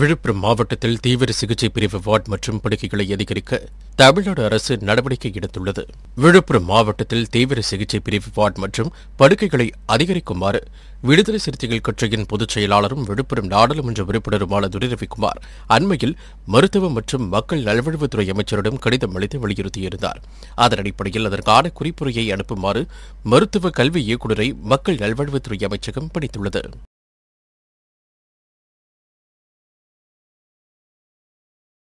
விழுப்புரம் மாவட்டத்தில் தீவிர சிகிச்சை பிரிவு வார்டு மற்றும் படுக்கைகளை அதிகரிக்க தமிழ்நாடு அரசு நடவடிக்கை எடுத்துள்ளது விழுப்புரம் மாவட்டத்தில் தீவிர சிகிச்சை பிரிவு வார்டு மற்றும் படுக்கைகளை அதிகரிக்குமாறு விடுதலை சிறுத்தைகள் கட்சியின் பொதுச் செயலாளரும் விழுப்புரம் நாடாளுமன்ற உறுப்பினருமான துரைரவிக்குமார் அண்மையில் மருத்துவ மற்றும் மக்கள் நல்வழிவுத்துறை அமைச்சரிடம் கடிதம் அளித்து வலியுறுத்தியிருந்தார் அதன் அடிப்படையில் அதற்கான குறிப்புரையை அனுப்புமாறு மருத்துவ கல்வி இயக்குநரை மக்கள் நல்வழிவுத்துறை அமைச்சகம் பணித்துள்ளது